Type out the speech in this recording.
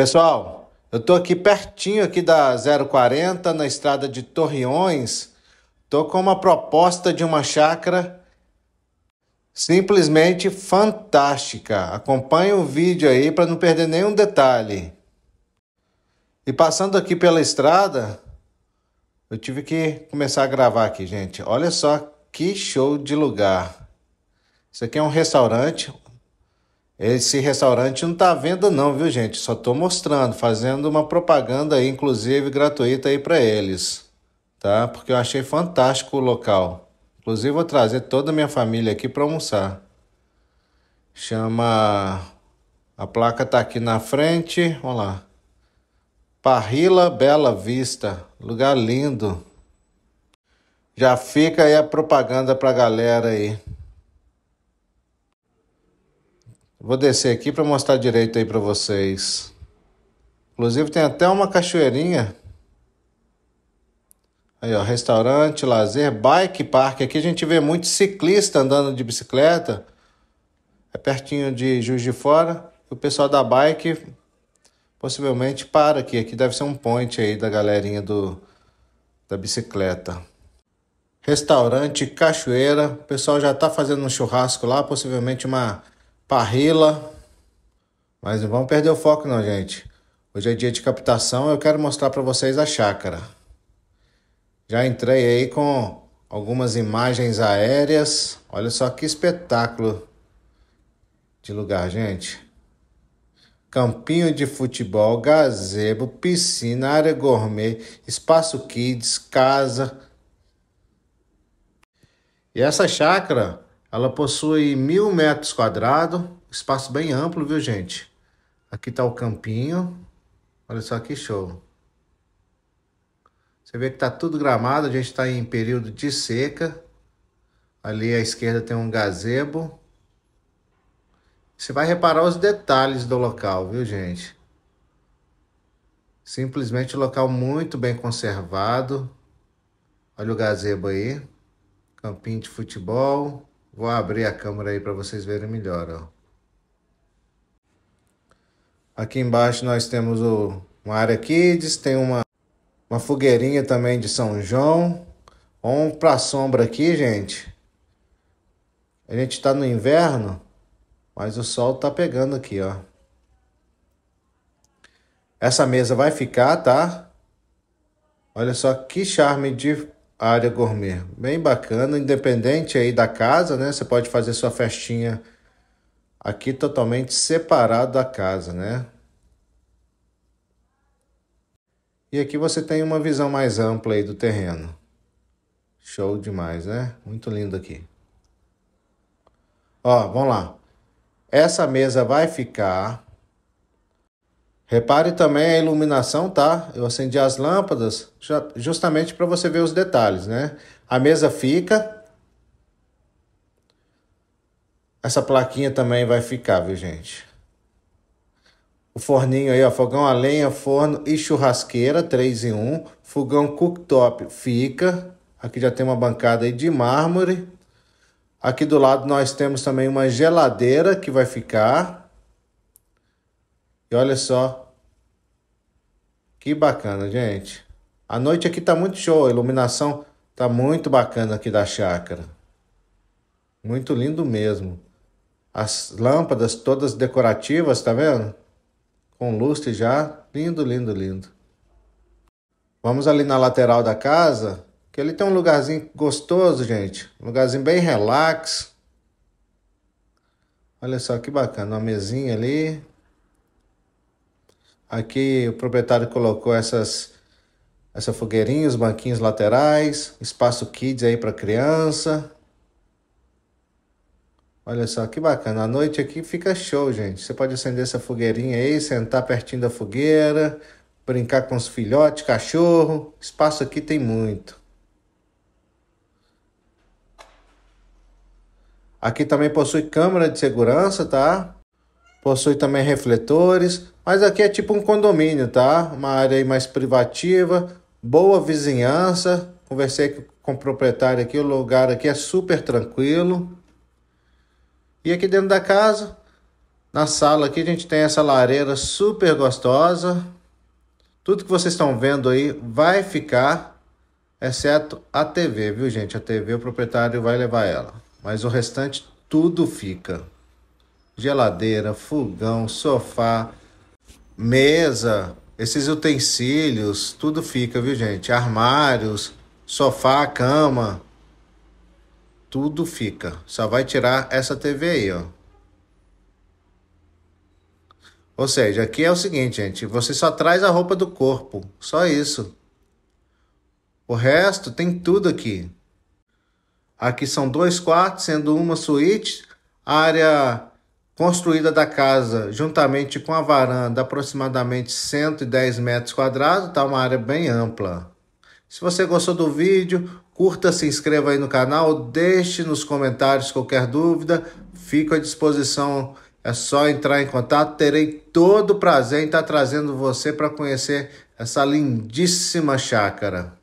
Pessoal, eu tô aqui pertinho aqui da 040, na estrada de Torreões. Tô com uma proposta de uma chácara simplesmente fantástica. Acompanhe o vídeo aí para não perder nenhum detalhe. E passando aqui pela estrada, eu tive que começar a gravar aqui, gente. Olha só que show de lugar. Isso aqui é um restaurante, esse restaurante não está à venda não, viu gente? Só estou mostrando, fazendo uma propaganda aí, inclusive gratuita aí para eles, tá? Porque eu achei fantástico o local. Inclusive vou trazer toda a minha família aqui para almoçar. Chama a placa tá aqui na frente, vamos lá. Parrila Bela Vista, lugar lindo. Já fica aí a propaganda pra galera aí. Vou descer aqui para mostrar direito aí para vocês. Inclusive tem até uma cachoeirinha. Aí, ó, restaurante, lazer, bike park. Aqui a gente vê muito ciclista andando de bicicleta. É pertinho de Juiz de Fora. O pessoal da bike possivelmente para aqui. Aqui deve ser um ponte aí da galerinha do da bicicleta. Restaurante Cachoeira. O pessoal já tá fazendo um churrasco lá, possivelmente uma Parrila. Mas não vamos perder o foco não, gente. Hoje é dia de captação, eu quero mostrar para vocês a chácara. Já entrei aí com algumas imagens aéreas. Olha só que espetáculo de lugar, gente. Campinho de futebol, gazebo, piscina, área gourmet, espaço kids, casa. E essa chácara ela possui mil metros quadrados, espaço bem amplo, viu, gente? Aqui tá o campinho. Olha só que show. Você vê que tá tudo gramado, a gente está em período de seca. Ali à esquerda tem um gazebo. Você vai reparar os detalhes do local, viu, gente? Simplesmente um local muito bem conservado. Olha o gazebo aí. Campinho de futebol. Vou abrir a câmera aí para vocês verem melhor. Ó. Aqui embaixo nós temos o, uma área kids, tem uma, uma fogueirinha também de São João. Vamos para a sombra aqui, gente. A gente está no inverno, mas o sol tá pegando aqui, ó. Essa mesa vai ficar, tá? Olha só que charme de área gourmet. Bem bacana, independente aí da casa, né? Você pode fazer sua festinha aqui totalmente separado da casa, né? E aqui você tem uma visão mais ampla aí do terreno. Show demais, né? Muito lindo aqui. Ó, vamos lá. Essa mesa vai ficar Repare também a iluminação, tá? Eu acendi as lâmpadas justamente para você ver os detalhes, né? A mesa fica. Essa plaquinha também vai ficar, viu, gente? O forninho aí, ó, fogão a lenha, forno e churrasqueira, 3 em 1. Fogão cooktop fica. Aqui já tem uma bancada aí de mármore. Aqui do lado nós temos também uma geladeira que vai ficar. E olha só. Que bacana, gente. A noite aqui tá muito show, a iluminação tá muito bacana aqui da chácara. Muito lindo mesmo. As lâmpadas todas decorativas, tá vendo? Com lustre já. Lindo, lindo, lindo. Vamos ali na lateral da casa, que ali tem um lugarzinho gostoso, gente. Um lugarzinho bem relax. Olha só que bacana, uma mesinha ali. Aqui o proprietário colocou essas essa fogueirinha, os banquinhos laterais, espaço kids aí para criança. Olha só que bacana, a noite aqui fica show, gente. Você pode acender essa fogueirinha aí, sentar pertinho da fogueira, brincar com os filhotes, cachorro. Espaço aqui tem muito. Aqui também possui câmera de segurança, tá? possui também refletores, mas aqui é tipo um condomínio, tá? Uma área mais privativa, boa vizinhança. Conversei com o proprietário aqui, o lugar aqui é super tranquilo. E aqui dentro da casa, na sala aqui a gente tem essa lareira super gostosa. Tudo que vocês estão vendo aí vai ficar, exceto a TV, viu gente? A TV o proprietário vai levar ela, mas o restante tudo fica geladeira, fogão, sofá, mesa, esses utensílios, tudo fica, viu, gente? Armários, sofá, cama, tudo fica. Só vai tirar essa TV aí, ó. Ou seja, aqui é o seguinte, gente, você só traz a roupa do corpo, só isso. O resto tem tudo aqui. Aqui são dois quartos, sendo uma suíte, área construída da casa juntamente com a varanda, aproximadamente 110 metros quadrados, está uma área bem ampla. Se você gostou do vídeo, curta, se inscreva aí no canal, deixe nos comentários qualquer dúvida, fico à disposição, é só entrar em contato, terei todo o prazer em estar trazendo você para conhecer essa lindíssima chácara.